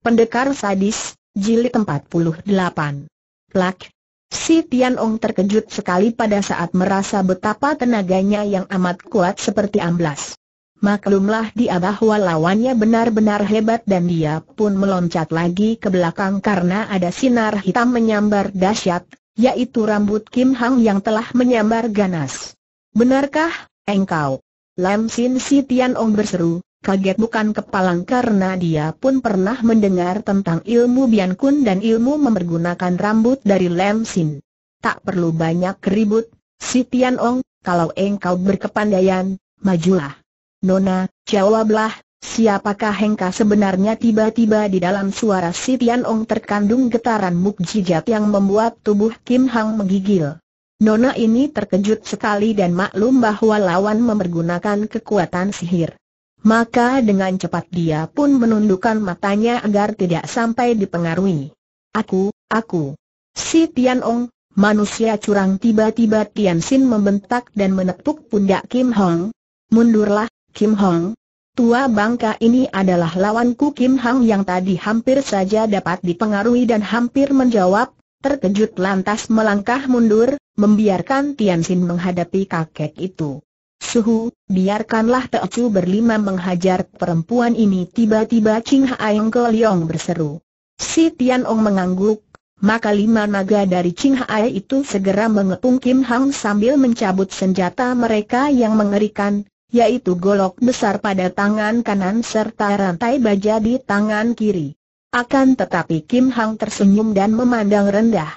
Pendekar Sadis, Jilid 48 Plak Si Tian Ong terkejut sekali pada saat merasa betapa tenaganya yang amat kuat seperti amblas. Maklumlah dia bahwa lawannya benar-benar hebat dan dia pun meloncat lagi ke belakang karena ada sinar hitam menyambar dahsyat, yaitu rambut Kim Hang yang telah menyambar ganas. Benarkah, engkau? Lam Sin Si Tian Ong berseru, kaget bukan kepalang karena dia pun pernah mendengar tentang ilmu Bian Kun dan ilmu mempergunakan rambut dari Lam Sin. Tak perlu banyak keribut, si Tian Ong, kalau engkau berkepandaian, majulah. Nona, jawablah, siapakah hengka sebenarnya tiba-tiba di dalam suara si Tian Ong terkandung getaran mukjizat yang membuat tubuh Kim Hang menggigil. Nona ini terkejut sekali dan maklum bahwa lawan mempergunakan kekuatan sihir. Maka dengan cepat dia pun menundukkan matanya agar tidak sampai dipengaruhi. Aku, aku. Si Tian Ong, manusia curang tiba-tiba Tian Xin membentak dan menepuk pundak Kim Hong. Mundurlah, Kim Hong. Tua bangka ini adalah lawanku Kim Hong yang tadi hampir saja dapat dipengaruhi dan hampir menjawab, terkejut lantas melangkah mundur, membiarkan Tian Xin menghadapi kakek itu. Suhu, biarkanlah Teocu berlima menghajar perempuan ini Tiba-tiba Ching Haeng Ke berseru Si Tian Ong mengangguk maka lima naga dari Ching itu segera mengepung Kim Hang sambil mencabut senjata mereka yang mengerikan, yaitu golok besar pada tangan kanan serta rantai baja di tangan kiri. Akan tetapi Kim Hang tersenyum dan memandang rendah.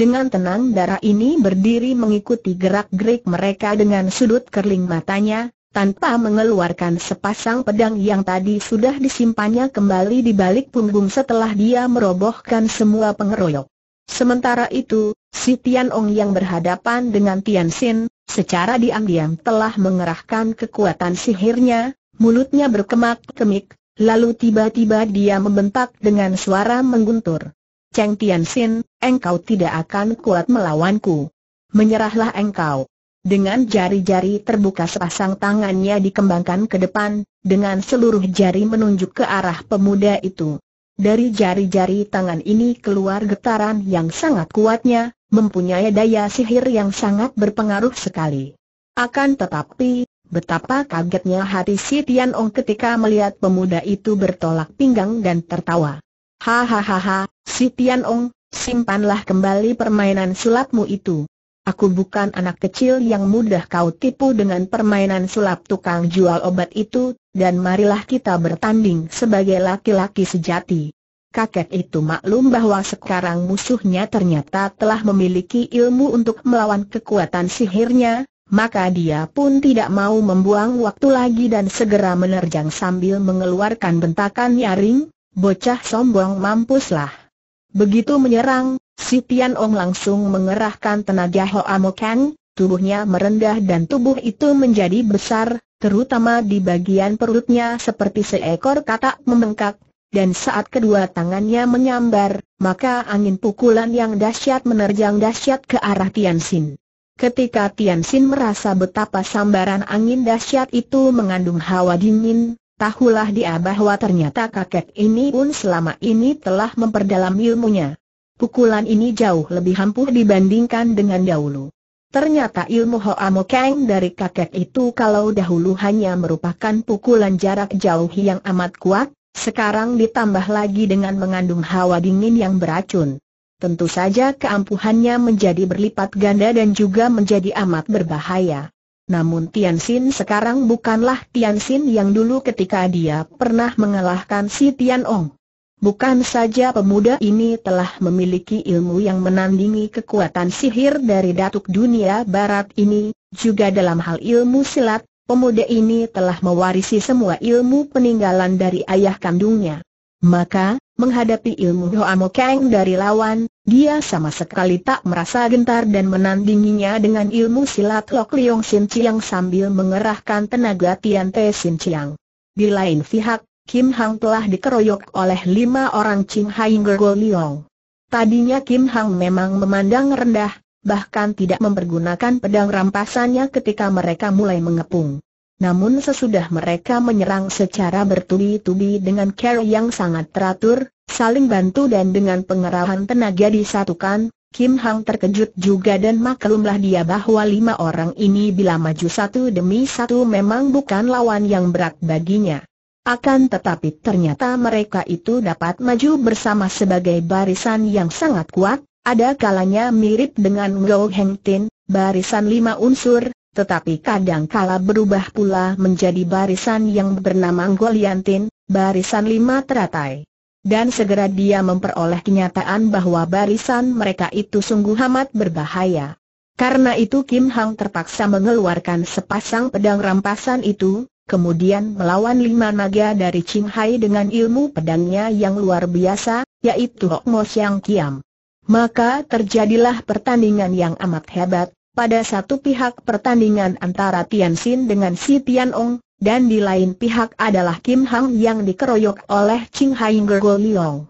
Dengan tenang darah ini berdiri mengikuti gerak-gerik mereka dengan sudut kerling matanya, tanpa mengeluarkan sepasang pedang yang tadi sudah disimpannya kembali di balik punggung setelah dia merobohkan semua pengeroyok. Sementara itu, si Tian Ong yang berhadapan dengan Tian Xin, secara diam-diam telah mengerahkan kekuatan sihirnya, mulutnya berkemak-kemik, lalu tiba-tiba dia membentak dengan suara mengguntur. Cheng Tian Xin, engkau tidak akan kuat melawanku. Menyerahlah engkau. Dengan jari-jari terbuka sepasang tangannya dikembangkan ke depan, dengan seluruh jari menunjuk ke arah pemuda itu. Dari jari-jari tangan ini keluar getaran yang sangat kuatnya, mempunyai daya sihir yang sangat berpengaruh sekali. Akan tetapi, betapa kagetnya hati si Tian Ong ketika melihat pemuda itu bertolak pinggang dan tertawa. Hahaha, si Tian Ong, simpanlah kembali permainan sulapmu itu. Aku bukan anak kecil yang mudah kau tipu dengan permainan sulap tukang jual obat itu, dan marilah kita bertanding sebagai laki-laki sejati. Kakek itu maklum bahwa sekarang musuhnya ternyata telah memiliki ilmu untuk melawan kekuatan sihirnya, maka dia pun tidak mau membuang waktu lagi dan segera menerjang sambil mengeluarkan bentakan nyaring, bocah sombong mampuslah. Begitu menyerang, si Tian Ong langsung mengerahkan tenaga Mo Kang, tubuhnya merendah dan tubuh itu menjadi besar, terutama di bagian perutnya seperti seekor katak membengkak, dan saat kedua tangannya menyambar, maka angin pukulan yang dahsyat menerjang dahsyat ke arah Tian Xin. Ketika Tian Xin merasa betapa sambaran angin dahsyat itu mengandung hawa dingin, Tahulah dia bahwa ternyata kakek ini pun selama ini telah memperdalam ilmunya. Pukulan ini jauh lebih ampuh dibandingkan dengan dahulu. Ternyata ilmu Mo Kang dari kakek itu kalau dahulu hanya merupakan pukulan jarak jauh yang amat kuat, sekarang ditambah lagi dengan mengandung hawa dingin yang beracun. Tentu saja keampuhannya menjadi berlipat ganda dan juga menjadi amat berbahaya. Namun Tian Xin sekarang bukanlah Tian Xin yang dulu ketika dia pernah mengalahkan si Tian Ong. Bukan saja pemuda ini telah memiliki ilmu yang menandingi kekuatan sihir dari datuk dunia barat ini, juga dalam hal ilmu silat, pemuda ini telah mewarisi semua ilmu peninggalan dari ayah kandungnya. Maka, menghadapi ilmu Hoamo Kang dari lawan, dia sama sekali tak merasa gentar dan menandinginya dengan ilmu silat Lok Liong Sin Chiang sambil mengerahkan tenaga Tian Te Sin Chiang. Di lain pihak, Kim Hang telah dikeroyok oleh lima orang Ching Hai Gergo Liong. Tadinya Kim Hang memang memandang rendah, bahkan tidak mempergunakan pedang rampasannya ketika mereka mulai mengepung. Namun sesudah mereka menyerang secara bertubi-tubi dengan cara yang sangat teratur, saling bantu dan dengan pengerahan tenaga disatukan, Kim Hang terkejut juga dan maklumlah dia bahwa lima orang ini bila maju satu demi satu memang bukan lawan yang berat baginya. Akan tetapi ternyata mereka itu dapat maju bersama sebagai barisan yang sangat kuat, ada kalanya mirip dengan Ngo Heng Tin, barisan lima unsur, tetapi kadang kala berubah pula menjadi barisan yang bernama Goliantin, barisan lima teratai. Dan segera dia memperoleh kenyataan bahwa barisan mereka itu sungguh amat berbahaya. Karena itu Kim Hang terpaksa mengeluarkan sepasang pedang rampasan itu, kemudian melawan lima naga dari Ching Hai dengan ilmu pedangnya yang luar biasa, yaitu Hok Mo Siang Kiam. Maka terjadilah pertandingan yang amat hebat, pada satu pihak pertandingan antara Tian Xin dengan si Tian Ong, dan di lain pihak adalah Kim Hang yang dikeroyok oleh Ching Haing Go Liong.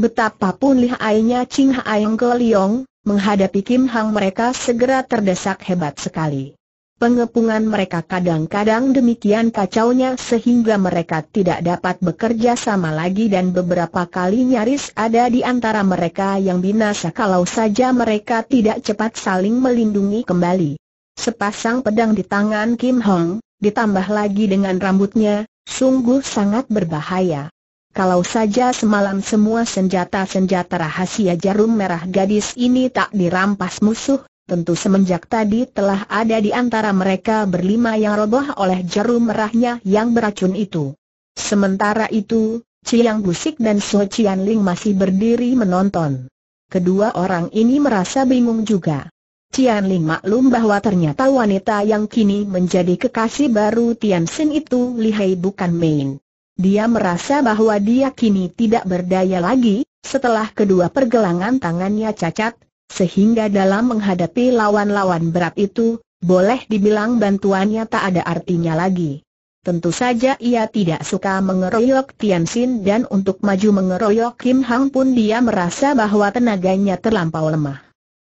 Betapapun lihainya Ching Haing Go Liong, menghadapi Kim Hang mereka segera terdesak hebat sekali. Pengepungan mereka kadang-kadang demikian kacaunya sehingga mereka tidak dapat bekerja sama lagi dan beberapa kali nyaris ada di antara mereka yang binasa kalau saja mereka tidak cepat saling melindungi kembali. Sepasang pedang di tangan Kim Hong, ditambah lagi dengan rambutnya, sungguh sangat berbahaya. Kalau saja semalam semua senjata-senjata rahasia jarum merah gadis ini tak dirampas musuh, Tentu semenjak tadi telah ada di antara mereka berlima yang roboh oleh jarum merahnya yang beracun itu. Sementara itu, Ciang Gusik dan So Cian Ling masih berdiri menonton. Kedua orang ini merasa bingung juga. Cian Ling maklum bahwa ternyata wanita yang kini menjadi kekasih baru Tian Sin itu lihai bukan main. Dia merasa bahwa dia kini tidak berdaya lagi, setelah kedua pergelangan tangannya cacat, sehingga dalam menghadapi lawan-lawan berat itu, boleh dibilang bantuannya tak ada artinya lagi. Tentu saja ia tidak suka mengeroyok Tian Xin dan untuk maju mengeroyok Kim Hang pun dia merasa bahwa tenaganya terlampau lemah.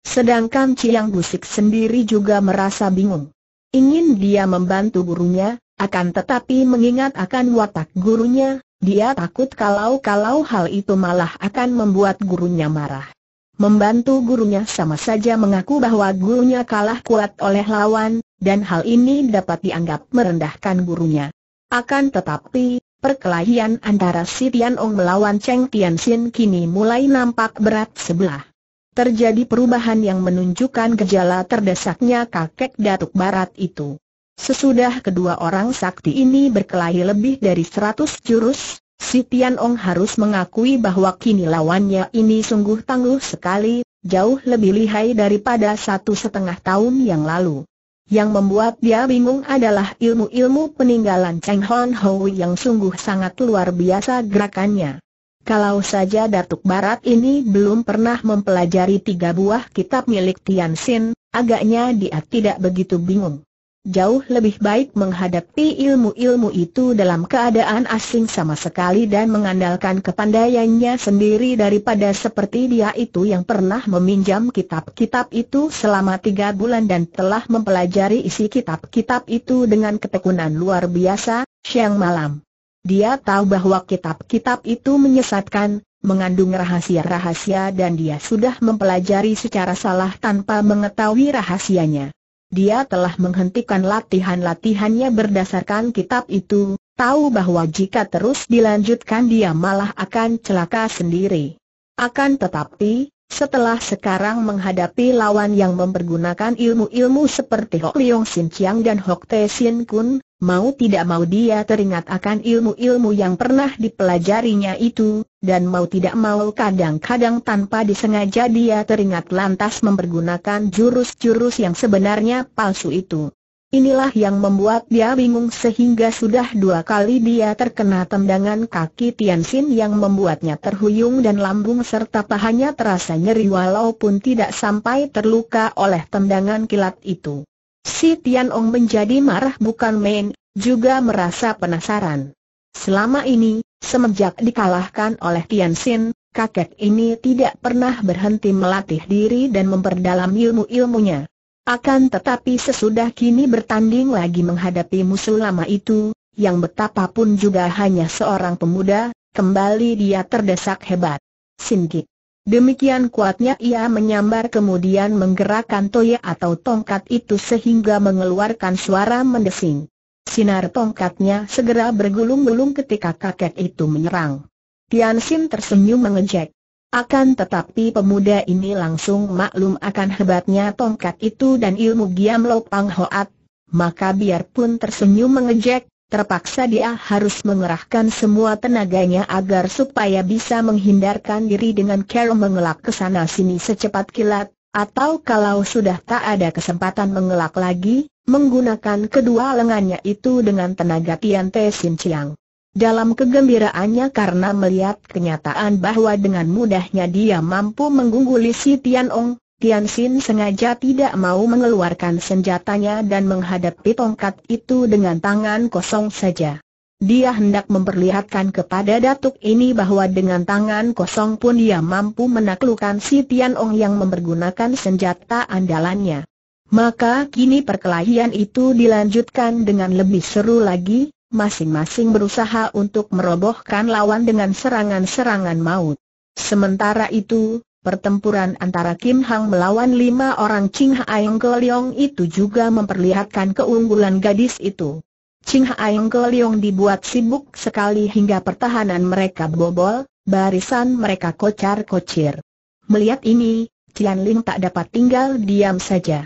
Sedangkan Chiang Busik sendiri juga merasa bingung. Ingin dia membantu gurunya, akan tetapi mengingat akan watak gurunya, dia takut kalau-kalau hal itu malah akan membuat gurunya marah. Membantu gurunya sama saja mengaku bahwa gurunya kalah kuat oleh lawan, dan hal ini dapat dianggap merendahkan gurunya. Akan tetapi, perkelahian antara si Tian melawan Cheng Tianxin kini mulai nampak berat sebelah. Terjadi perubahan yang menunjukkan gejala terdesaknya kakek Datuk Barat itu. Sesudah kedua orang sakti ini berkelahi lebih dari 100 jurus, Si Tian Ong harus mengakui bahwa kini lawannya ini sungguh tangguh sekali, jauh lebih lihai daripada satu setengah tahun yang lalu. Yang membuat dia bingung adalah ilmu-ilmu peninggalan Cheng Hon Hou yang sungguh sangat luar biasa gerakannya. Kalau saja Datuk Barat ini belum pernah mempelajari tiga buah kitab milik Tian Xin, agaknya dia tidak begitu bingung jauh lebih baik menghadapi ilmu-ilmu itu dalam keadaan asing sama sekali dan mengandalkan kepandaiannya sendiri daripada seperti dia itu yang pernah meminjam kitab-kitab itu selama tiga bulan dan telah mempelajari isi kitab-kitab itu dengan ketekunan luar biasa, siang malam. Dia tahu bahwa kitab-kitab itu menyesatkan, mengandung rahasia-rahasia dan dia sudah mempelajari secara salah tanpa mengetahui rahasianya dia telah menghentikan latihan-latihannya berdasarkan kitab itu, tahu bahwa jika terus dilanjutkan dia malah akan celaka sendiri. Akan tetapi, setelah sekarang menghadapi lawan yang mempergunakan ilmu-ilmu seperti Hok Leong Sin Chiang dan Hok Tae Sin Kun, mau tidak mau dia teringat akan ilmu-ilmu yang pernah dipelajarinya itu, dan mau tidak mau kadang-kadang tanpa disengaja dia teringat lantas mempergunakan jurus-jurus yang sebenarnya palsu itu. Inilah yang membuat dia bingung sehingga sudah dua kali dia terkena tendangan kaki Tianxin yang membuatnya terhuyung dan lambung serta pahanya terasa nyeri walaupun tidak sampai terluka oleh tendangan kilat itu. Si Tianong menjadi marah bukan main, juga merasa penasaran. Selama ini, semenjak dikalahkan oleh Tian Xin, kakek ini tidak pernah berhenti melatih diri dan memperdalam ilmu-ilmunya. Akan tetapi sesudah kini bertanding lagi menghadapi musuh lama itu, yang betapapun juga hanya seorang pemuda, kembali dia terdesak hebat. Singkit. Demikian kuatnya ia menyambar kemudian menggerakkan toya atau tongkat itu sehingga mengeluarkan suara mendesing. Sinar tongkatnya segera bergulung-gulung ketika kakek itu menyerang. Tian Xin tersenyum mengejek. Akan tetapi pemuda ini langsung maklum akan hebatnya tongkat itu dan ilmu Giam Lo Pang Hoat, maka biarpun tersenyum mengejek, terpaksa dia harus mengerahkan semua tenaganya agar supaya bisa menghindarkan diri dengan cara mengelak ke sana sini secepat kilat, atau kalau sudah tak ada kesempatan mengelak lagi, menggunakan kedua lengannya itu dengan tenaga Tian Te Sin Chiang. Dalam kegembiraannya karena melihat kenyataan bahwa dengan mudahnya dia mampu mengungguli si Tian Ong, Tian Sin sengaja tidak mau mengeluarkan senjatanya dan menghadapi tongkat itu dengan tangan kosong saja. Dia hendak memperlihatkan kepada datuk ini bahwa dengan tangan kosong pun dia mampu menaklukkan si Tian Ong yang mempergunakan senjata andalannya. Maka kini perkelahian itu dilanjutkan dengan lebih seru lagi, masing-masing berusaha untuk merobohkan lawan dengan serangan-serangan maut. Sementara itu, pertempuran antara Kim Hang melawan lima orang Ching Haeng Goliong itu juga memperlihatkan keunggulan gadis itu. Ching Haeng Goliong dibuat sibuk sekali hingga pertahanan mereka bobol, barisan mereka kocar-kocir. Melihat ini, Tian Ling tak dapat tinggal diam saja.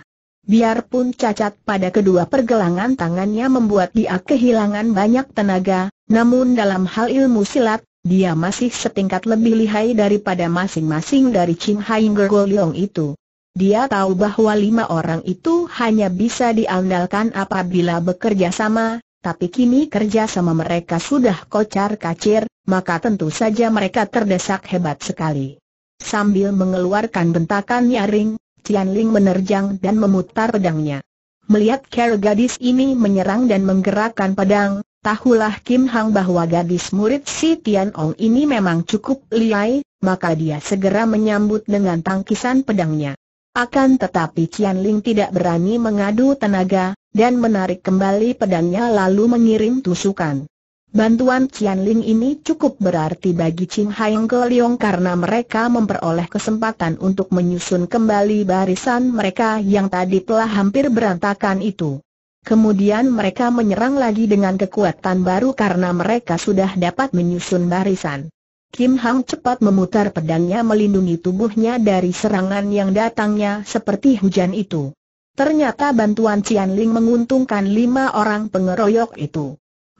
Biarpun cacat pada kedua pergelangan tangannya membuat dia kehilangan banyak tenaga, namun dalam hal ilmu silat, dia masih setingkat lebih lihai daripada masing-masing dari Ching Haing Gergoliong itu. Dia tahu bahwa lima orang itu hanya bisa diandalkan apabila bekerja sama, tapi kini kerja sama mereka sudah kocar kacir, maka tentu saja mereka terdesak hebat sekali. Sambil mengeluarkan bentakan nyaring, Tian Ling menerjang dan memutar pedangnya. Melihat cara gadis ini menyerang dan menggerakkan pedang, tahulah Kim Hang bahwa gadis murid si Tian Ong ini memang cukup liai, maka dia segera menyambut dengan tangkisan pedangnya. Akan tetapi Tian Ling tidak berani mengadu tenaga, dan menarik kembali pedangnya lalu mengirim tusukan. Bantuan Cian Ling ini cukup berarti bagi Ching Haeng Ke karena mereka memperoleh kesempatan untuk menyusun kembali barisan mereka yang tadi telah hampir berantakan itu. Kemudian mereka menyerang lagi dengan kekuatan baru karena mereka sudah dapat menyusun barisan. Kim Hang cepat memutar pedangnya melindungi tubuhnya dari serangan yang datangnya seperti hujan itu. Ternyata bantuan Cian Ling menguntungkan lima orang pengeroyok itu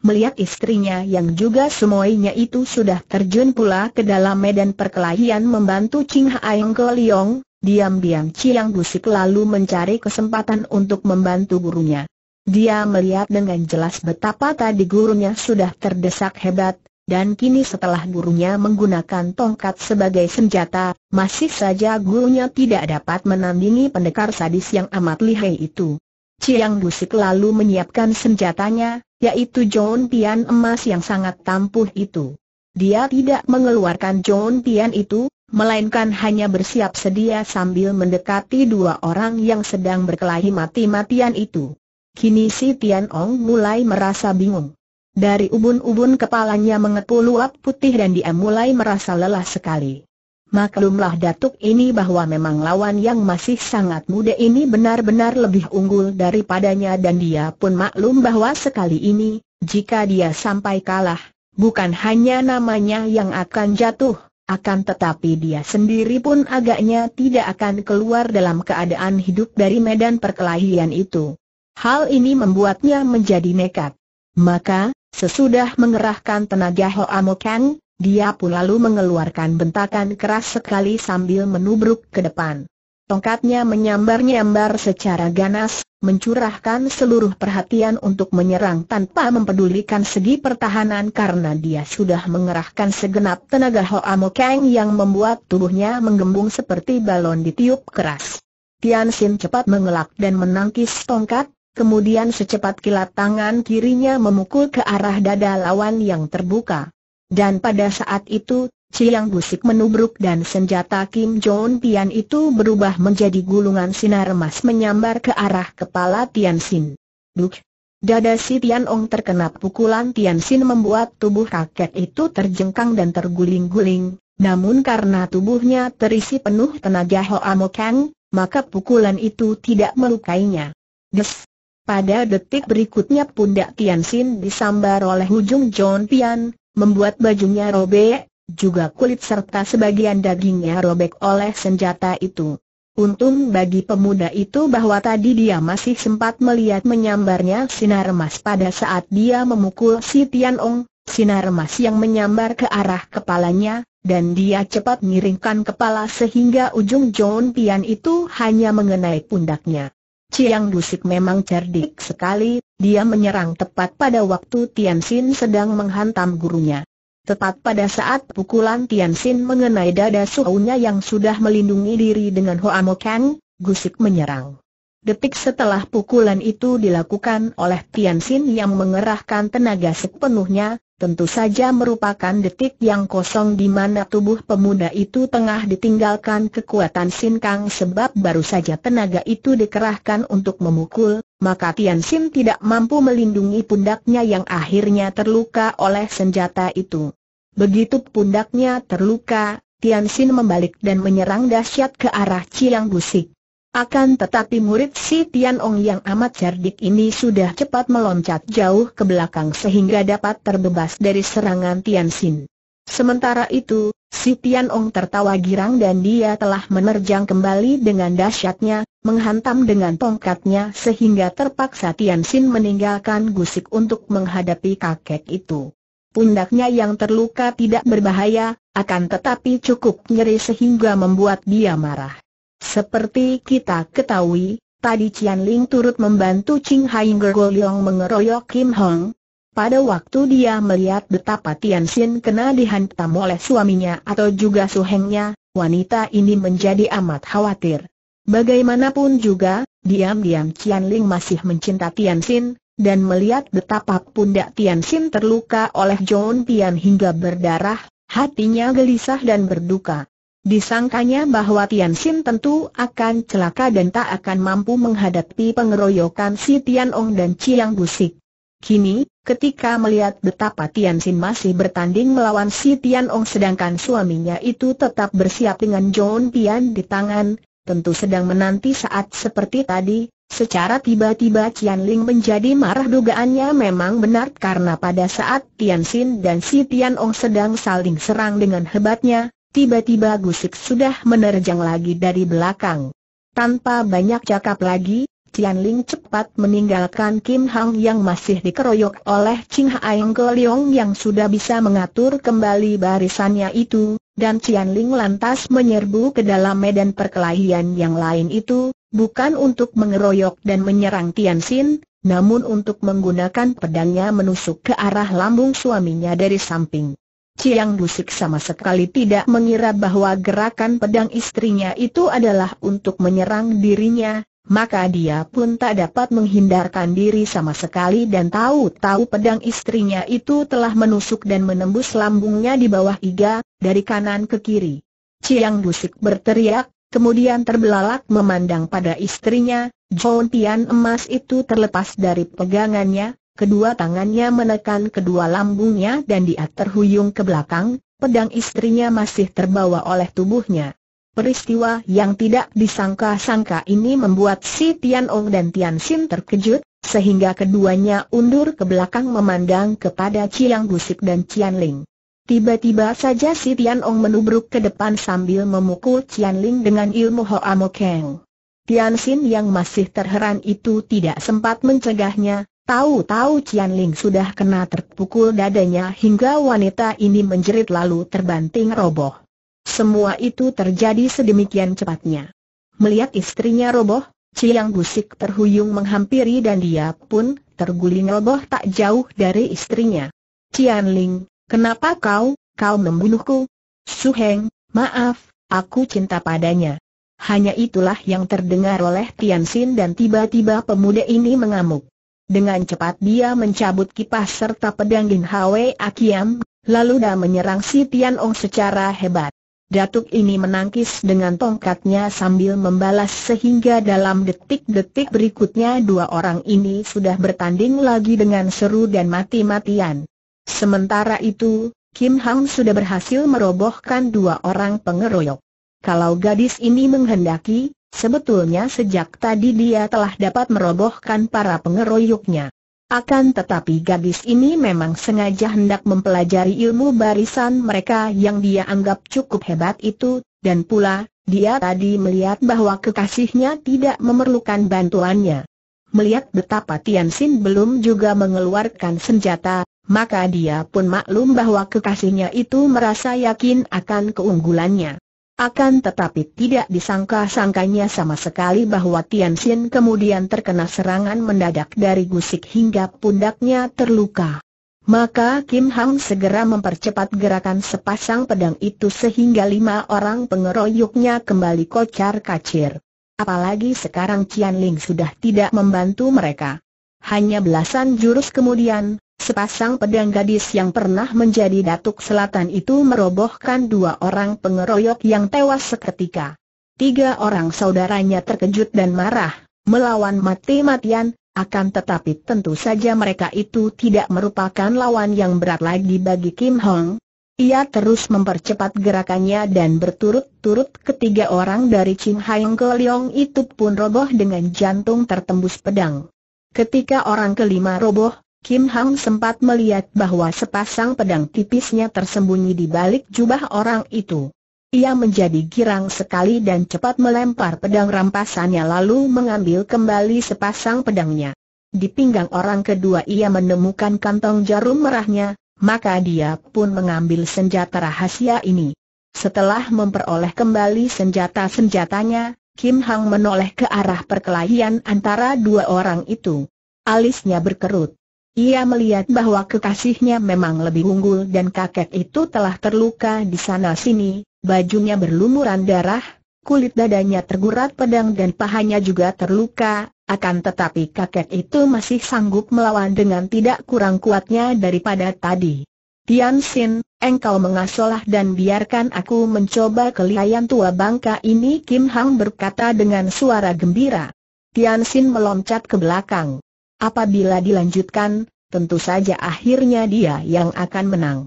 melihat istrinya yang juga semuanya itu sudah terjun pula ke dalam medan perkelahian membantu Ching Haeng Ke Liong, diam-diam Chiang Busik lalu mencari kesempatan untuk membantu gurunya. Dia melihat dengan jelas betapa tadi gurunya sudah terdesak hebat, dan kini setelah gurunya menggunakan tongkat sebagai senjata, masih saja gurunya tidak dapat menandingi pendekar sadis yang amat lihai itu. Chiang Busik lalu menyiapkan senjatanya, yaitu John Pian emas yang sangat tampuh itu. Dia tidak mengeluarkan John Pian itu, melainkan hanya bersiap sedia sambil mendekati dua orang yang sedang berkelahi mati-matian itu. Kini si Tian Ong mulai merasa bingung. Dari ubun-ubun kepalanya mengepul uap putih dan dia mulai merasa lelah sekali. Maklumlah Datuk ini bahwa memang lawan yang masih sangat muda ini benar-benar lebih unggul daripadanya dan dia pun maklum bahwa sekali ini, jika dia sampai kalah, bukan hanya namanya yang akan jatuh, akan tetapi dia sendiri pun agaknya tidak akan keluar dalam keadaan hidup dari medan perkelahian itu. Hal ini membuatnya menjadi nekat. Maka, sesudah mengerahkan tenaga Hoa Mokang, dia pun lalu mengeluarkan bentakan keras sekali sambil menubruk ke depan. Tongkatnya menyambar-nyambar secara ganas, mencurahkan seluruh perhatian untuk menyerang tanpa mempedulikan segi pertahanan karena dia sudah mengerahkan segenap tenaga Hoa Kang yang membuat tubuhnya menggembung seperti balon ditiup keras. Tian Xin cepat mengelak dan menangkis tongkat, Kemudian secepat kilat tangan kirinya memukul ke arah dada lawan yang terbuka. Dan pada saat itu, Ciang Gusik menubruk dan senjata Kim Jong pian itu berubah menjadi gulungan sinar emas menyambar ke arah kepala Tian Xin. Duk! Dada si Tian Ong terkena pukulan Tian Xin membuat tubuh rakyat itu terjengkang dan terguling-guling, namun karena tubuhnya terisi penuh tenaga Hoa Kang, maka pukulan itu tidak melukainya. Des! Pada detik berikutnya pundak Tian Xin disambar oleh ujung John Pian, membuat bajunya robek, juga kulit serta sebagian dagingnya robek oleh senjata itu. Untung bagi pemuda itu bahwa tadi dia masih sempat melihat menyambarnya sinar emas pada saat dia memukul si Tian Ong, sinar emas yang menyambar ke arah kepalanya, dan dia cepat miringkan kepala sehingga ujung John Tian itu hanya mengenai pundaknya. Ciang Gusik memang cerdik sekali, dia menyerang tepat pada waktu Tian Xin sedang menghantam gurunya. Tepat pada saat pukulan Tian Xin mengenai dada suhunya yang sudah melindungi diri dengan Mo Kang, Gusik menyerang. Detik setelah pukulan itu dilakukan oleh Tian Xin yang mengerahkan tenaga sepenuhnya, tentu saja merupakan detik yang kosong di mana tubuh pemuda itu tengah ditinggalkan kekuatan Sin Kang sebab baru saja tenaga itu dikerahkan untuk memukul, maka Tian Sin tidak mampu melindungi pundaknya yang akhirnya terluka oleh senjata itu. Begitu pundaknya terluka, Tian Sin membalik dan menyerang dahsyat ke arah Ciang Busik. Akan tetapi murid si Tian Ong yang amat cerdik ini sudah cepat meloncat jauh ke belakang sehingga dapat terbebas dari serangan Tian Xin. Sementara itu, si Tian Ong tertawa girang dan dia telah menerjang kembali dengan dahsyatnya, menghantam dengan tongkatnya sehingga terpaksa Tian Xin meninggalkan gusik untuk menghadapi kakek itu. Pundaknya yang terluka tidak berbahaya, akan tetapi cukup nyeri sehingga membuat dia marah. Seperti kita ketahui, tadi Cian Ling turut membantu Ching Hai Leong mengeroyok Kim Hong. Pada waktu dia melihat betapa Tian Xin kena dihantam oleh suaminya atau juga suhengnya, wanita ini menjadi amat khawatir. Bagaimanapun juga, diam-diam Cian Ling masih mencinta Tian Xin, dan melihat betapa pundak Tian Xin terluka oleh John Tian hingga berdarah, hatinya gelisah dan berduka. Disangkanya bahwa Tian Xin tentu akan celaka dan tak akan mampu menghadapi pengeroyokan si Tian Ong dan Chiang Busik. Kini, ketika melihat betapa Tian Xin masih bertanding melawan si Tian Ong sedangkan suaminya itu tetap bersiap dengan John Pian di tangan, tentu sedang menanti saat seperti tadi, secara tiba-tiba Tian Ling menjadi marah dugaannya memang benar karena pada saat Tian Xin dan si Tian Ong sedang saling serang dengan hebatnya, Tiba-tiba Gusik sudah menerjang lagi dari belakang. Tanpa banyak cakap lagi, Tian Ling cepat meninggalkan Kim Hang yang masih dikeroyok oleh Ching Aeng Goliong yang sudah bisa mengatur kembali barisannya itu, dan Tian Ling lantas menyerbu ke dalam medan perkelahian yang lain itu, bukan untuk mengeroyok dan menyerang Tian Xin, namun untuk menggunakan pedangnya menusuk ke arah lambung suaminya dari samping. Ciang Dusik sama sekali tidak mengira bahwa gerakan pedang istrinya itu adalah untuk menyerang dirinya, maka dia pun tak dapat menghindarkan diri sama sekali dan tahu-tahu pedang istrinya itu telah menusuk dan menembus lambungnya di bawah iga, dari kanan ke kiri. Ciang Dusik berteriak, kemudian terbelalak memandang pada istrinya, John Tian emas itu terlepas dari pegangannya, kedua tangannya menekan kedua lambungnya dan dia terhuyung ke belakang, pedang istrinya masih terbawa oleh tubuhnya. Peristiwa yang tidak disangka-sangka ini membuat si Tian Ong dan Tian Xin terkejut, sehingga keduanya undur ke belakang memandang kepada Chiang Gusik dan Chian Ling. Tiba-tiba saja si Tian Ong menubruk ke depan sambil memukul Cianling Ling dengan ilmu Hoa Mo Keng. Tian Xin yang masih terheran itu tidak sempat mencegahnya, Tahu-tahu Cian Ling sudah kena terpukul dadanya hingga wanita ini menjerit lalu terbanting roboh. Semua itu terjadi sedemikian cepatnya. Melihat istrinya roboh, Ciang Gusik terhuyung menghampiri dan dia pun terguling roboh tak jauh dari istrinya. Cian Ling, kenapa kau, kau membunuhku? Su Heng, maaf, aku cinta padanya. Hanya itulah yang terdengar oleh Tian Xin dan tiba-tiba pemuda ini mengamuk. Dengan cepat dia mencabut kipas serta pedang Gin Hwe Akiam, lalu dia menyerang si Tian Ong secara hebat. Datuk ini menangkis dengan tongkatnya sambil membalas sehingga dalam detik-detik berikutnya dua orang ini sudah bertanding lagi dengan seru dan mati-matian. Sementara itu, Kim Hang sudah berhasil merobohkan dua orang pengeroyok. Kalau gadis ini menghendaki, Sebetulnya sejak tadi dia telah dapat merobohkan para pengeroyoknya. Akan tetapi gadis ini memang sengaja hendak mempelajari ilmu barisan mereka yang dia anggap cukup hebat itu, dan pula, dia tadi melihat bahwa kekasihnya tidak memerlukan bantuannya. Melihat betapa Tian Xin belum juga mengeluarkan senjata, maka dia pun maklum bahwa kekasihnya itu merasa yakin akan keunggulannya. Akan tetapi tidak disangka-sangkanya sama sekali bahwa Tian Xin kemudian terkena serangan mendadak dari gusik hingga pundaknya terluka. Maka Kim Hang segera mempercepat gerakan sepasang pedang itu sehingga lima orang pengeroyoknya kembali kocar kacir. Apalagi sekarang Cian Ling sudah tidak membantu mereka. Hanya belasan jurus kemudian, Sepasang pedang gadis yang pernah menjadi datuk selatan itu merobohkan dua orang pengeroyok yang tewas seketika. Tiga orang saudaranya terkejut dan marah, melawan mati-matian, akan tetapi tentu saja mereka itu tidak merupakan lawan yang berat lagi bagi Kim Hong. Ia terus mempercepat gerakannya dan berturut-turut ketiga orang dari Ching Ke Koliong itu pun roboh dengan jantung tertembus pedang. Ketika orang kelima roboh, Kim Hang sempat melihat bahwa sepasang pedang tipisnya tersembunyi di balik jubah orang itu. Ia menjadi girang sekali dan cepat melempar pedang rampasannya lalu mengambil kembali sepasang pedangnya. Di pinggang orang kedua ia menemukan kantong jarum merahnya, maka dia pun mengambil senjata rahasia ini. Setelah memperoleh kembali senjata-senjatanya, Kim Hang menoleh ke arah perkelahian antara dua orang itu. Alisnya berkerut. Ia melihat bahwa kekasihnya memang lebih unggul dan kakek itu telah terluka di sana-sini, bajunya berlumuran darah, kulit dadanya tergurat pedang dan pahanya juga terluka, akan tetapi kakek itu masih sanggup melawan dengan tidak kurang kuatnya daripada tadi. Tian Xin, engkau mengasolah dan biarkan aku mencoba kelihayan tua bangka ini Kim Hang berkata dengan suara gembira. Tian Xin meloncat ke belakang. Apabila dilanjutkan, tentu saja akhirnya dia yang akan menang.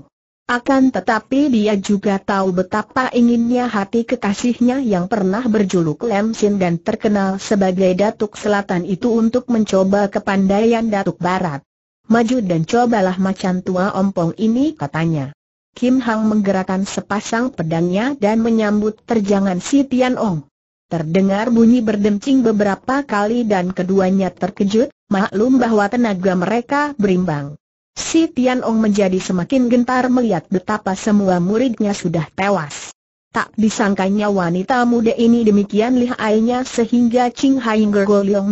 Akan tetapi dia juga tahu betapa inginnya hati kekasihnya yang pernah berjuluk Lemsin dan terkenal sebagai Datuk Selatan itu untuk mencoba kepandaian Datuk Barat. Maju dan cobalah macan tua ompong ini katanya. Kim Hang menggerakkan sepasang pedangnya dan menyambut terjangan si Tian Ong. Terdengar bunyi berdencing beberapa kali dan keduanya terkejut, maklum bahwa tenaga mereka berimbang. Si Tian Ong menjadi semakin gentar melihat betapa semua muridnya sudah tewas. Tak disangkanya wanita muda ini demikian lihainya sehingga Ching Hai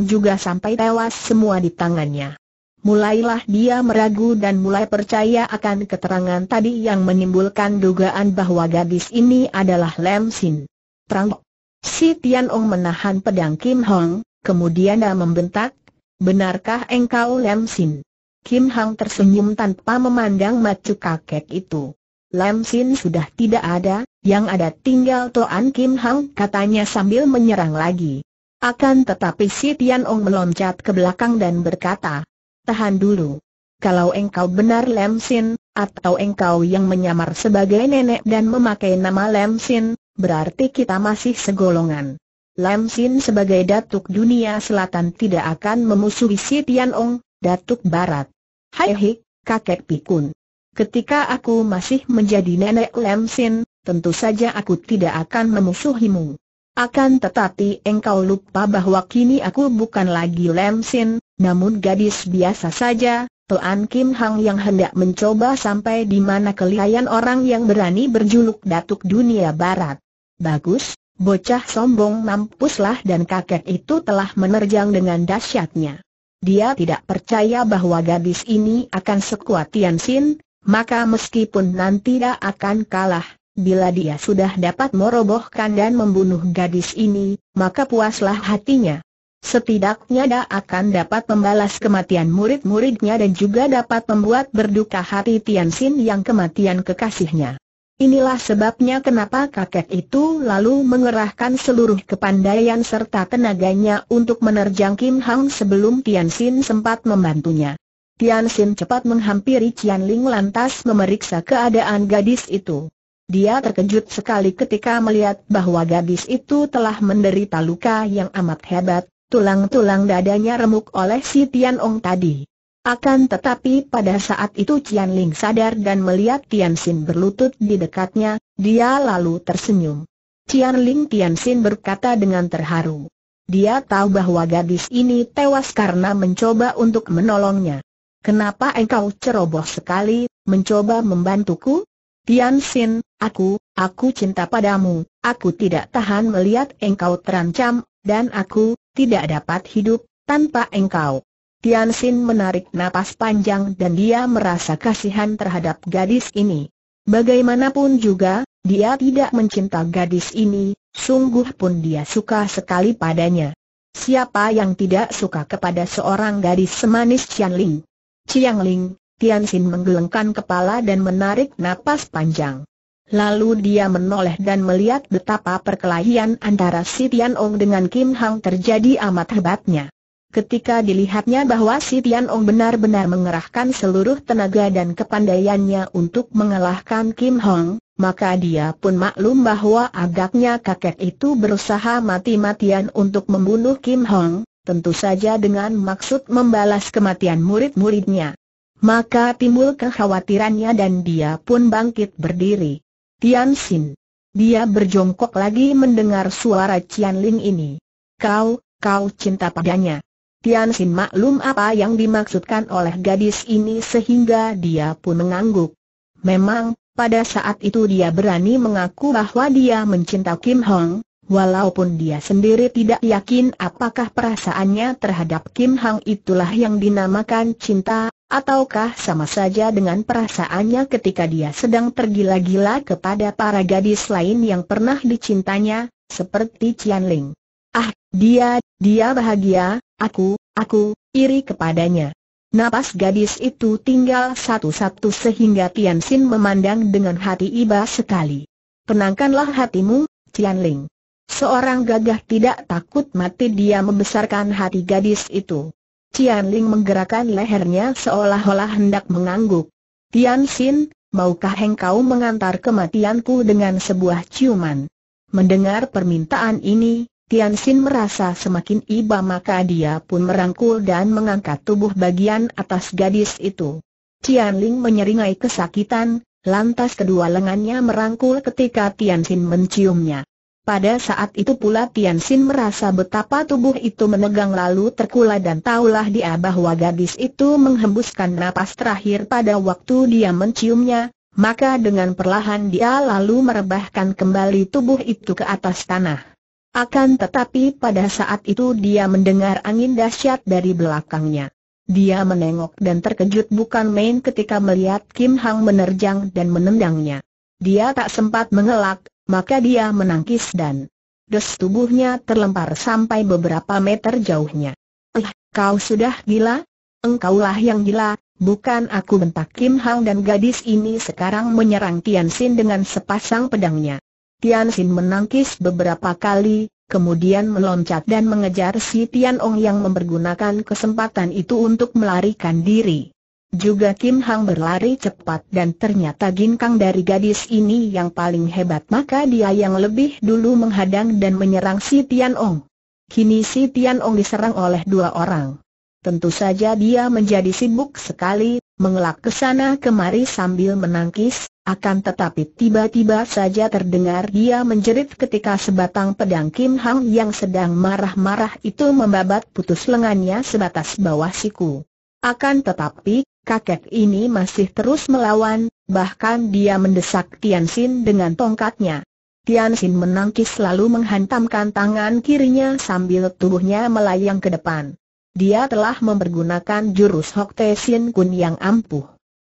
juga sampai tewas semua di tangannya. Mulailah dia meragu dan mulai percaya akan keterangan tadi yang menimbulkan dugaan bahwa gadis ini adalah Lem Sin. Perang Si Tian Ong menahan pedang Kim Hong, kemudian dia membentak, benarkah engkau Lam Sin? Kim Hong tersenyum tanpa memandang macu kakek itu. Lam Sin sudah tidak ada, yang ada tinggal Toan Kim Hong, katanya sambil menyerang lagi. Akan tetapi si Tian Ong meloncat ke belakang dan berkata, Tahan dulu. Kalau engkau benar Lam Sin, atau engkau yang menyamar sebagai nenek dan memakai nama Lam Sin, berarti kita masih segolongan. Lam Sin sebagai Datuk Dunia Selatan tidak akan memusuhi si Tian Ong, Datuk Barat. Hai hik, kakek pikun. Ketika aku masih menjadi nenek Lam Sin, tentu saja aku tidak akan memusuhimu. Akan tetapi engkau lupa bahwa kini aku bukan lagi Lam Sin, namun gadis biasa saja, Tuan Kim Hang yang hendak mencoba sampai di mana kelihayan orang yang berani berjuluk Datuk Dunia Barat. Bagus, bocah sombong mampuslah dan kakek itu telah menerjang dengan dahsyatnya. Dia tidak percaya bahwa gadis ini akan sekuat Tian Xin, maka meskipun nanti dia akan kalah, bila dia sudah dapat merobohkan dan membunuh gadis ini, maka puaslah hatinya. Setidaknya dia akan dapat membalas kematian murid-muridnya dan juga dapat membuat berduka hati Tian Xin yang kematian kekasihnya. Inilah sebabnya kenapa kakek itu lalu mengerahkan seluruh kepandaian serta tenaganya untuk menerjang Kim Hang sebelum Tian Xin sempat membantunya. Tian Xin cepat menghampiri Cian Ling lantas memeriksa keadaan gadis itu. Dia terkejut sekali ketika melihat bahwa gadis itu telah menderita luka yang amat hebat, tulang-tulang dadanya remuk oleh si Tian Ong tadi. Akan tetapi pada saat itu Tian Ling sadar dan melihat Tian Xin berlutut di dekatnya, dia lalu tersenyum. Tian Ling Tian Xin berkata dengan terharu. Dia tahu bahwa gadis ini tewas karena mencoba untuk menolongnya. Kenapa engkau ceroboh sekali, mencoba membantuku? Tian Xin, aku, aku cinta padamu, aku tidak tahan melihat engkau terancam, dan aku, tidak dapat hidup, tanpa engkau. Tian Xin menarik napas panjang dan dia merasa kasihan terhadap gadis ini. Bagaimanapun juga, dia tidak mencinta gadis ini, sungguh pun dia suka sekali padanya. Siapa yang tidak suka kepada seorang gadis semanis Chiang Ling? Chiang Ling, Tian Xin menggelengkan kepala dan menarik napas panjang. Lalu dia menoleh dan melihat betapa perkelahian antara si Tian Ong dengan Kim Hang terjadi amat hebatnya. Ketika dilihatnya bahwa si Tian Ong benar-benar mengerahkan seluruh tenaga dan kepandaiannya untuk mengalahkan Kim Hong, maka dia pun maklum bahwa agaknya kakek itu berusaha mati-matian untuk membunuh Kim Hong, tentu saja dengan maksud membalas kematian murid-muridnya. Maka timbul kekhawatirannya dan dia pun bangkit berdiri. Tian Xin. Dia berjongkok lagi mendengar suara Cian Ling ini. Kau, kau cinta padanya. Tian Xin maklum apa yang dimaksudkan oleh gadis ini sehingga dia pun mengangguk. Memang, pada saat itu dia berani mengaku bahwa dia mencinta Kim Hong, walaupun dia sendiri tidak yakin apakah perasaannya terhadap Kim Hong itulah yang dinamakan cinta, ataukah sama saja dengan perasaannya ketika dia sedang tergila-gila kepada para gadis lain yang pernah dicintanya, seperti Cian Ling. Ah, dia, dia bahagia, Aku, aku, iri kepadanya. Napas gadis itu tinggal satu-satu sehingga Tian Xin memandang dengan hati iba sekali. Tenangkanlah hatimu, Tian Ling. Seorang gagah tidak takut mati dia membesarkan hati gadis itu. Tian Ling menggerakkan lehernya seolah-olah hendak mengangguk. Tian Xin, maukah engkau mengantar kematianku dengan sebuah ciuman? Mendengar permintaan ini, Tian Xin merasa semakin iba maka dia pun merangkul dan mengangkat tubuh bagian atas gadis itu. Tian Ling menyeringai kesakitan, lantas kedua lengannya merangkul ketika Tian Xin menciumnya. Pada saat itu pula Tian Xin merasa betapa tubuh itu menegang lalu terkula dan tahulah dia bahwa gadis itu menghembuskan napas terakhir pada waktu dia menciumnya, maka dengan perlahan dia lalu merebahkan kembali tubuh itu ke atas tanah. Akan tetapi pada saat itu dia mendengar angin dahsyat dari belakangnya. Dia menengok dan terkejut bukan main ketika melihat Kim Hang menerjang dan menendangnya. Dia tak sempat mengelak, maka dia menangkis dan des tubuhnya terlempar sampai beberapa meter jauhnya. Eh, kau sudah gila? Engkaulah yang gila, bukan aku bentak Kim Hang dan gadis ini sekarang menyerang Tian Xin dengan sepasang pedangnya. Tian Xin menangkis beberapa kali, kemudian meloncat dan mengejar si Tian Ong yang mempergunakan kesempatan itu untuk melarikan diri. Juga Kim Hang berlari cepat dan ternyata gin kang dari gadis ini yang paling hebat maka dia yang lebih dulu menghadang dan menyerang si Tian Ong. Kini si Tian Ong diserang oleh dua orang. Tentu saja dia menjadi sibuk sekali, mengelak ke sana kemari sambil menangkis, akan tetapi tiba-tiba saja terdengar dia menjerit ketika sebatang pedang Kim Hang yang sedang marah-marah itu membabat putus lengannya sebatas bawah siku. Akan tetapi, kakek ini masih terus melawan, bahkan dia mendesak Tian Xin dengan tongkatnya. Tian Xin menangkis lalu menghantamkan tangan kirinya sambil tubuhnya melayang ke depan dia telah mempergunakan jurus Hok Te Sin Kun yang ampuh.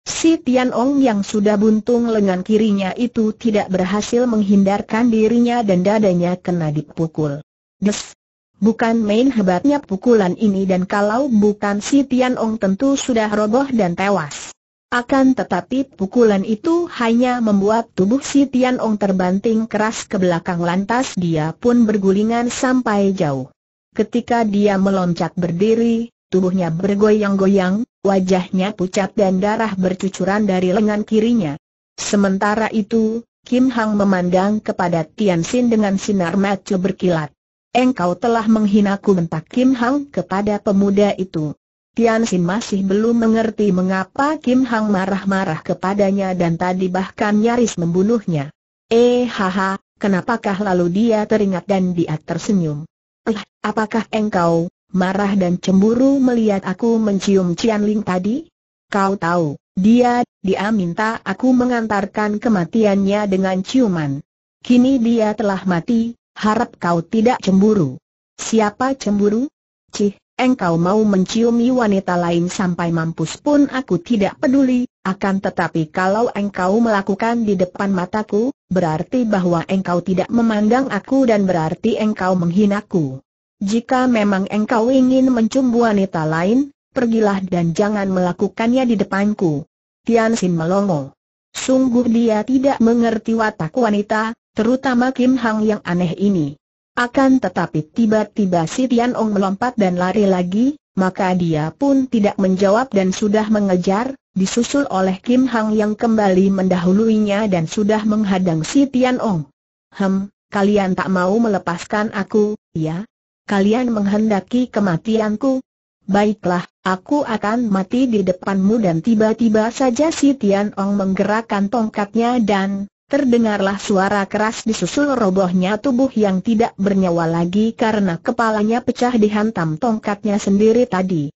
Si Tian Ong yang sudah buntung lengan kirinya itu tidak berhasil menghindarkan dirinya dan dadanya kena dipukul. Des! Bukan main hebatnya pukulan ini dan kalau bukan si Tian Ong tentu sudah roboh dan tewas. Akan tetapi pukulan itu hanya membuat tubuh si Tian Ong terbanting keras ke belakang lantas dia pun bergulingan sampai jauh. Ketika dia meloncat berdiri, tubuhnya bergoyang-goyang, wajahnya pucat dan darah bercucuran dari lengan kirinya. Sementara itu, Kim Hang memandang kepada Tian Xin dengan sinar mata berkilat. Engkau telah menghinaku bentak Kim Hang kepada pemuda itu. Tian Xin masih belum mengerti mengapa Kim Hang marah-marah kepadanya dan tadi bahkan nyaris membunuhnya. Eh haha, kenapakah lalu dia teringat dan dia tersenyum. Eh, apakah engkau marah dan cemburu melihat aku mencium Cian Ling tadi? Kau tahu, dia, dia minta aku mengantarkan kematiannya dengan ciuman. Kini dia telah mati, harap kau tidak cemburu. Siapa cemburu? Cih, engkau mau menciumi wanita lain sampai mampus pun aku tidak peduli, akan tetapi kalau engkau melakukan di depan mataku, berarti bahwa engkau tidak memandang aku dan berarti engkau menghinaku. Jika memang engkau ingin mencumbu wanita lain, pergilah dan jangan melakukannya di depanku. Tian Xin melongo. Sungguh dia tidak mengerti watak wanita, terutama Kim Hang yang aneh ini. Akan tetapi tiba-tiba si Tian Ong melompat dan lari lagi, maka dia pun tidak menjawab dan sudah mengejar, disusul oleh Kim Hang yang kembali mendahuluinya dan sudah menghadang si Tian Ong. Hem, kalian tak mau melepaskan aku, ya? Kalian menghendaki kematianku? Baiklah, aku akan mati di depanmu dan tiba-tiba saja si Tian Ong menggerakkan tongkatnya dan Terdengarlah suara keras disusul robohnya tubuh yang tidak bernyawa lagi karena kepalanya pecah dihantam tongkatnya sendiri tadi.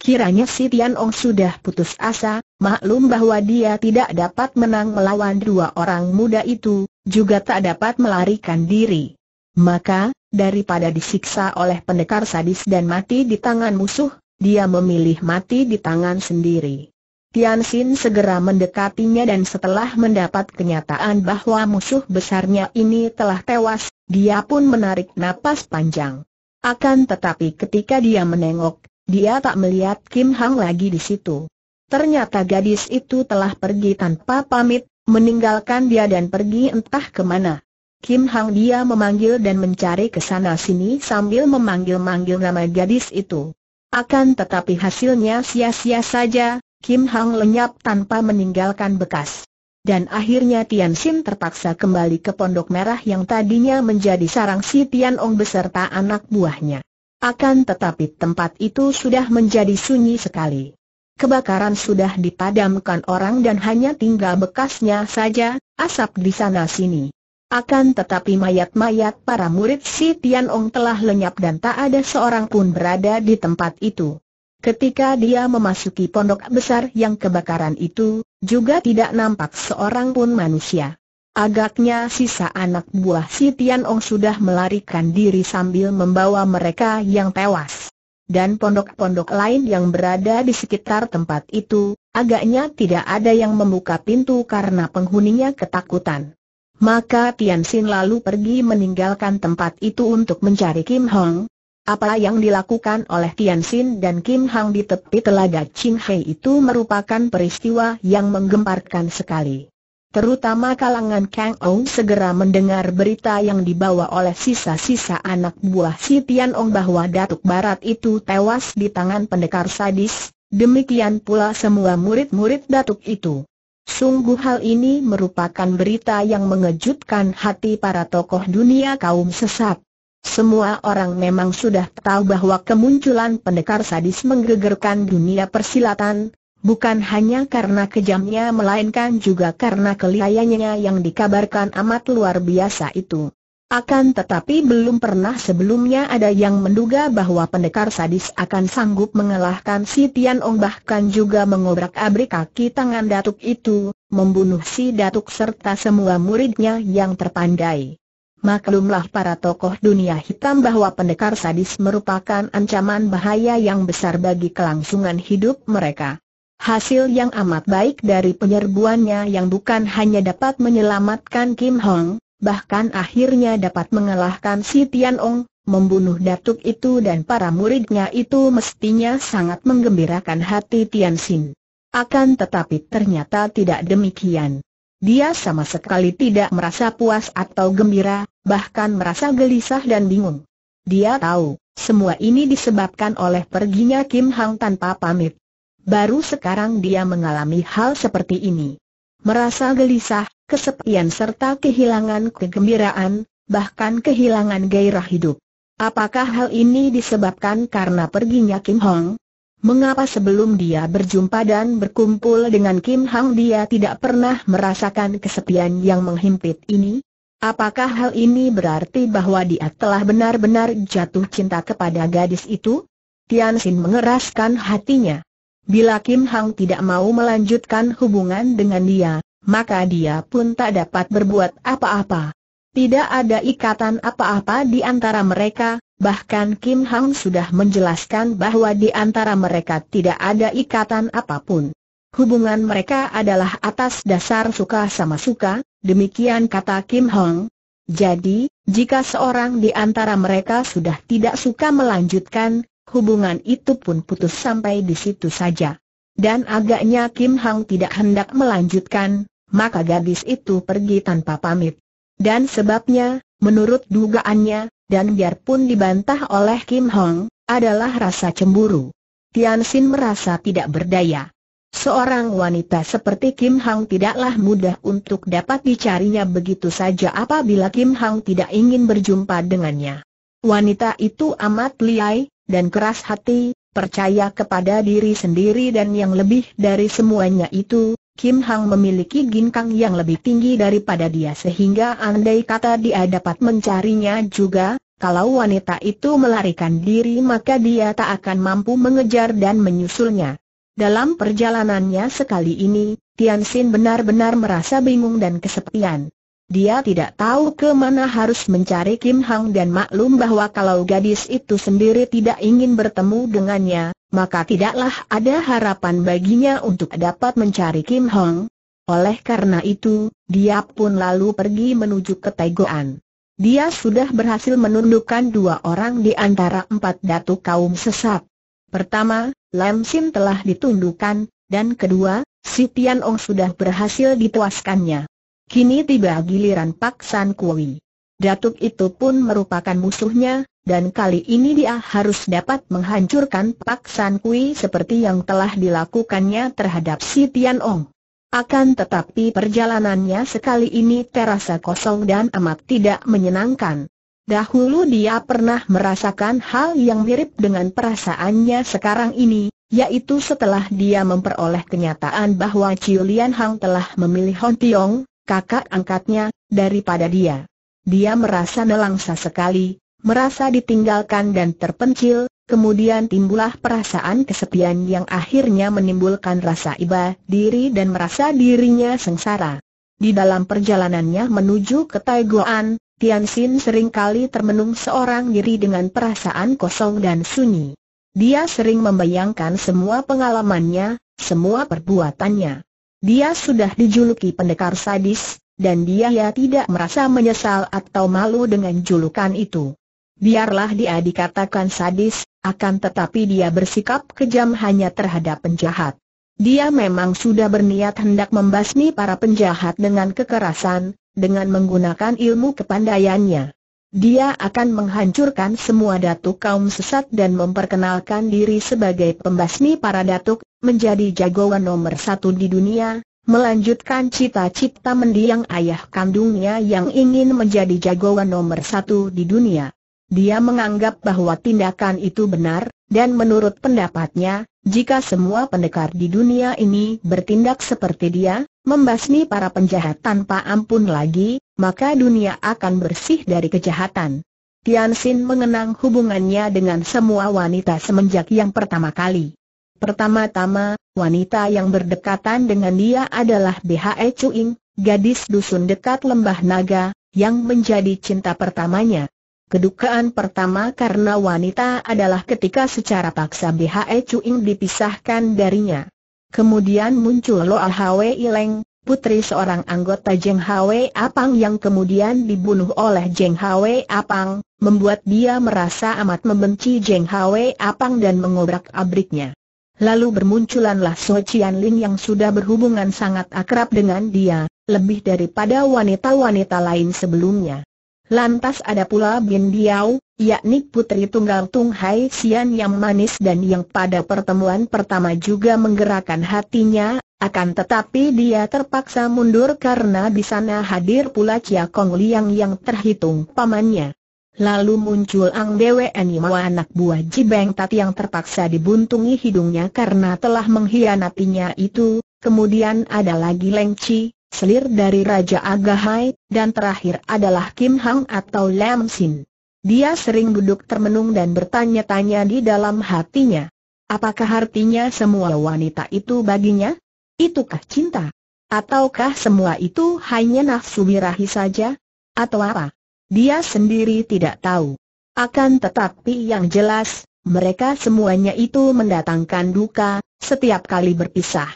Kiranya si Tian Ong sudah putus asa, maklum bahwa dia tidak dapat menang melawan dua orang muda itu, juga tak dapat melarikan diri. Maka, daripada disiksa oleh pendekar sadis dan mati di tangan musuh, dia memilih mati di tangan sendiri. Tian Xin segera mendekatinya dan setelah mendapat kenyataan bahwa musuh besarnya ini telah tewas, dia pun menarik napas panjang. Akan tetapi ketika dia menengok, dia tak melihat Kim Hang lagi di situ. Ternyata gadis itu telah pergi tanpa pamit, meninggalkan dia dan pergi entah kemana. Kim Hang dia memanggil dan mencari ke sana sini sambil memanggil-manggil nama gadis itu. Akan tetapi hasilnya sia-sia saja, Kim Hang lenyap tanpa meninggalkan bekas. Dan akhirnya Tian Xin terpaksa kembali ke Pondok Merah yang tadinya menjadi sarang si Tian Ong beserta anak buahnya. Akan tetapi tempat itu sudah menjadi sunyi sekali. Kebakaran sudah dipadamkan orang dan hanya tinggal bekasnya saja, asap di sana-sini. Akan tetapi mayat-mayat para murid si Tian Ong telah lenyap dan tak ada seorang pun berada di tempat itu. Ketika dia memasuki pondok besar yang kebakaran itu, juga tidak nampak seorang pun manusia. Agaknya sisa anak buah si Tian sudah melarikan diri sambil membawa mereka yang tewas. Dan pondok-pondok lain yang berada di sekitar tempat itu, agaknya tidak ada yang membuka pintu karena penghuninya ketakutan. Maka Tian Xin lalu pergi meninggalkan tempat itu untuk mencari Kim Hong, apa yang dilakukan oleh Tian Xin dan Kim Hang di tepi telaga Ching Hei itu merupakan peristiwa yang menggemparkan sekali. Terutama kalangan Kang Ong segera mendengar berita yang dibawa oleh sisa-sisa anak buah si Tian Ong bahwa Datuk Barat itu tewas di tangan pendekar sadis, demikian pula semua murid-murid Datuk itu. Sungguh hal ini merupakan berita yang mengejutkan hati para tokoh dunia kaum sesat. Semua orang memang sudah tahu bahwa kemunculan pendekar sadis menggegerkan dunia persilatan, bukan hanya karena kejamnya melainkan juga karena kelihayannya yang dikabarkan amat luar biasa itu. Akan tetapi belum pernah sebelumnya ada yang menduga bahwa pendekar sadis akan sanggup mengalahkan si Tian Ong bahkan juga mengobrak-abrik kaki tangan datuk itu, membunuh si datuk serta semua muridnya yang terpandai. Maklumlah para tokoh dunia hitam bahwa pendekar sadis merupakan ancaman bahaya yang besar bagi kelangsungan hidup mereka. Hasil yang amat baik dari penyerbuannya yang bukan hanya dapat menyelamatkan Kim Hong, bahkan akhirnya dapat mengalahkan si Tian Ong, membunuh datuk itu dan para muridnya itu mestinya sangat menggembirakan hati Tian Xin. Akan tetapi ternyata tidak demikian. Dia sama sekali tidak merasa puas atau gembira, bahkan merasa gelisah dan bingung. Dia tahu, semua ini disebabkan oleh perginya Kim Hang tanpa pamit. Baru sekarang dia mengalami hal seperti ini. Merasa gelisah, kesepian serta kehilangan kegembiraan, bahkan kehilangan gairah hidup. Apakah hal ini disebabkan karena perginya Kim Hong? Mengapa sebelum dia berjumpa dan berkumpul dengan Kim Hang dia tidak pernah merasakan kesepian yang menghimpit ini? Apakah hal ini berarti bahwa dia telah benar-benar jatuh cinta kepada gadis itu? Tian Xin mengeraskan hatinya. Bila Kim Hang tidak mau melanjutkan hubungan dengan dia, maka dia pun tak dapat berbuat apa-apa. Tidak ada ikatan apa-apa di antara mereka, Bahkan Kim Hang sudah menjelaskan bahwa di antara mereka tidak ada ikatan apapun. Hubungan mereka adalah atas dasar suka sama suka, demikian kata Kim Hong. Jadi, jika seorang di antara mereka sudah tidak suka melanjutkan, hubungan itu pun putus sampai di situ saja. Dan agaknya Kim Hong tidak hendak melanjutkan, maka gadis itu pergi tanpa pamit. Dan sebabnya, menurut dugaannya, dan biarpun dibantah oleh Kim Hong, adalah rasa cemburu. Tian Xin merasa tidak berdaya. Seorang wanita seperti Kim Hong tidaklah mudah untuk dapat dicarinya begitu saja apabila Kim Hong tidak ingin berjumpa dengannya. Wanita itu amat liai, dan keras hati, percaya kepada diri sendiri dan yang lebih dari semuanya itu, Kim Hang memiliki ginkang yang lebih tinggi daripada dia sehingga andai kata dia dapat mencarinya juga, kalau wanita itu melarikan diri maka dia tak akan mampu mengejar dan menyusulnya. Dalam perjalanannya sekali ini, Tian Xin benar-benar merasa bingung dan kesepian. Dia tidak tahu ke mana harus mencari Kim Hang dan maklum bahwa kalau gadis itu sendiri tidak ingin bertemu dengannya, maka tidaklah ada harapan baginya untuk dapat mencari Kim Hong. Oleh karena itu, dia pun lalu pergi menuju ke Taigoan. Dia sudah berhasil menundukkan dua orang di antara empat datu kaum sesat. Pertama, Lam Sim telah ditundukkan, dan kedua, si Tian Ong sudah berhasil dituaskannya. Kini tiba giliran Pak San Kui. Datuk itu pun merupakan musuhnya, dan kali ini dia harus dapat menghancurkan Pak San Kui seperti yang telah dilakukannya terhadap si Tian Ong. Akan tetapi perjalanannya sekali ini terasa kosong dan amat tidak menyenangkan. Dahulu dia pernah merasakan hal yang mirip dengan perasaannya sekarang ini, yaitu setelah dia memperoleh kenyataan bahwa Ciu Lian Hang telah memilih Hon Tiong, kakak angkatnya, daripada dia. Dia merasa nelangsa sekali, merasa ditinggalkan dan terpencil, kemudian timbullah perasaan kesepian yang akhirnya menimbulkan rasa iba diri dan merasa dirinya sengsara. Di dalam perjalanannya menuju ke Taigoan, Tian Xin seringkali termenung seorang diri dengan perasaan kosong dan sunyi. Dia sering membayangkan semua pengalamannya, semua perbuatannya. Dia sudah dijuluki pendekar sadis, dan dia ya tidak merasa menyesal atau malu dengan julukan itu. Biarlah dia dikatakan sadis, akan tetapi dia bersikap kejam hanya terhadap penjahat. Dia memang sudah berniat hendak membasmi para penjahat dengan kekerasan, dengan menggunakan ilmu kepandaiannya. Dia akan menghancurkan semua datuk kaum sesat dan memperkenalkan diri sebagai pembasmi para datuk, menjadi jagoan nomor satu di dunia, melanjutkan cita-cita mendiang ayah kandungnya yang ingin menjadi jagoan nomor satu di dunia. Dia menganggap bahwa tindakan itu benar, dan menurut pendapatnya, jika semua pendekar di dunia ini bertindak seperti dia, membasmi para penjahat tanpa ampun lagi, maka dunia akan bersih dari kejahatan. Tian Xin mengenang hubungannya dengan semua wanita semenjak yang pertama kali. Pertama-tama, wanita yang berdekatan dengan dia adalah BHE Cuing, gadis dusun dekat Lembah Naga, yang menjadi cinta pertamanya. Kedukaan pertama karena wanita adalah ketika secara paksa BHE Cuing dipisahkan darinya. Kemudian muncul Loal Hwe Ileng, putri seorang anggota Jeng Hwe Apang yang kemudian dibunuh oleh Jeng Hwe Apang, membuat dia merasa amat membenci Jeng Hwe Apang dan mengobrak-abriknya. Lalu bermunculanlah So Chian Ling yang sudah berhubungan sangat akrab dengan dia, lebih daripada wanita-wanita lain sebelumnya. Lantas ada pula Bin Diao, yakni putri tunggal Tung Hai Xian yang manis dan yang pada pertemuan pertama juga menggerakkan hatinya, akan tetapi dia terpaksa mundur karena di sana hadir pula Chia Kong Liang yang terhitung pamannya. Lalu muncul Ang Ani Yimau anak buah Ji Jibeng Tat yang terpaksa dibuntungi hidungnya karena telah mengkhianatinya itu, kemudian ada lagi Leng Chi, selir dari Raja Agahai, dan terakhir adalah Kim Hang atau Lam Sin. Dia sering duduk termenung dan bertanya-tanya di dalam hatinya. Apakah artinya semua wanita itu baginya? Itukah cinta? Ataukah semua itu hanya nafsu birahi saja? Atau apa? dia sendiri tidak tahu. Akan tetapi yang jelas, mereka semuanya itu mendatangkan duka, setiap kali berpisah.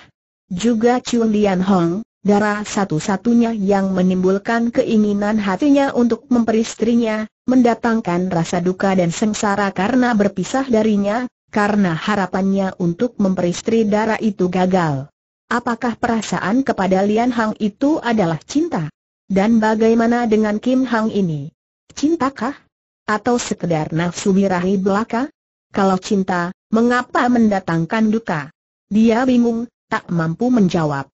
Juga Chun Lian Hong, darah satu-satunya yang menimbulkan keinginan hatinya untuk memperistrinya, mendatangkan rasa duka dan sengsara karena berpisah darinya, karena harapannya untuk memperistri darah itu gagal. Apakah perasaan kepada Lian Hong itu adalah cinta? Dan bagaimana dengan Kim Hang ini? Cintakah? Atau sekedar nafsu birahi belaka? Kalau cinta, mengapa mendatangkan duka? Dia bingung, tak mampu menjawab.